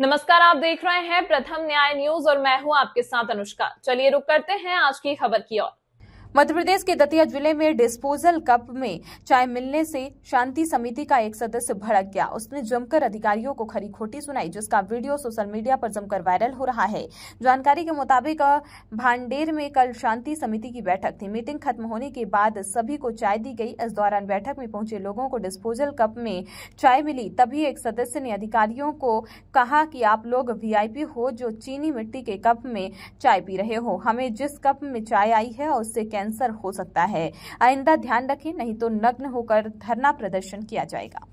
नमस्कार आप देख रहे हैं प्रथम न्याय न्यूज और मैं हूं आपके साथ अनुष्का चलिए रुक करते हैं आज की खबर की ओर मध्य प्रदेश के दतिया जिले में डिस्पोजल कप में चाय मिलने से शांति समिति का एक सदस्य भड़क गया उसने जमकर अधिकारियों को खरी खोटी सुनाई जिसका वीडियो सोशल मीडिया पर जमकर वायरल हो रहा है जानकारी के मुताबिक भांडेर में कल शांति समिति की बैठक थी मीटिंग खत्म होने के बाद सभी को चाय दी गई इस दौरान बैठक में पहुंचे लोगों को डिस्पोजल कप में चाय मिली तभी एक सदस्य ने अधिकारियों को कहा कि आप लोग वीआईपी हो जो चीनी मिट्टी के कप में चाय पी रहे हो हमें जिस कप में चाय आई है उससे कैंसर हो सकता है आइंदा ध्यान रखें नहीं तो नग्न होकर धरना प्रदर्शन किया जाएगा